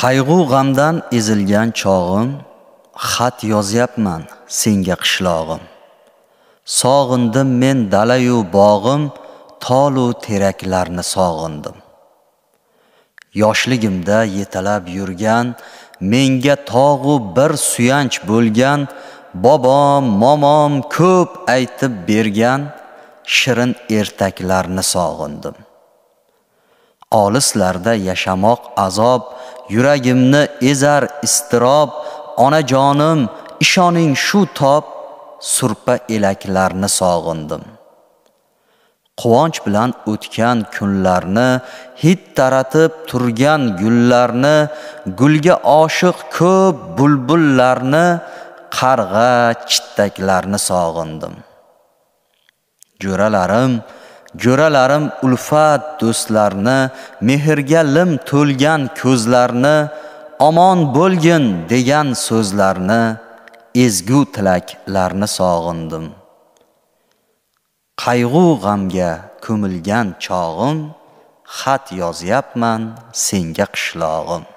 qayg'u g'amdan ezilgan chog'im xat yozyapman senga qishlog'im sog'indim men dalayu bog'im tolu teraklarni sog'indim yoshligimda yetalab yurgan menga tog'u bir suyanch bo'lgan bobom momom ko'p aytib bergan shirin ertaklarni sog'indim olislarda yashamoq azob yuragimni ezar istirob onajonim ishoning shu top surpa elaklarni sog'indim quvonch bilan o'tgan kunlarni hid taratib turgan gullarni gulga oshiq ko'p bulbullarni qarg'a chittaklarni sog'indim jo'ralarim Jo'ralarim ulfat do'stlarni, mehrga lim to'lgan ko'zlarni, omon bo'lgin degan so'zlarni, ezgu tilaklarni sog'indim. Qayg'u g'amga ko'milgan chog'im, xat yozyapman senga qishlog'im.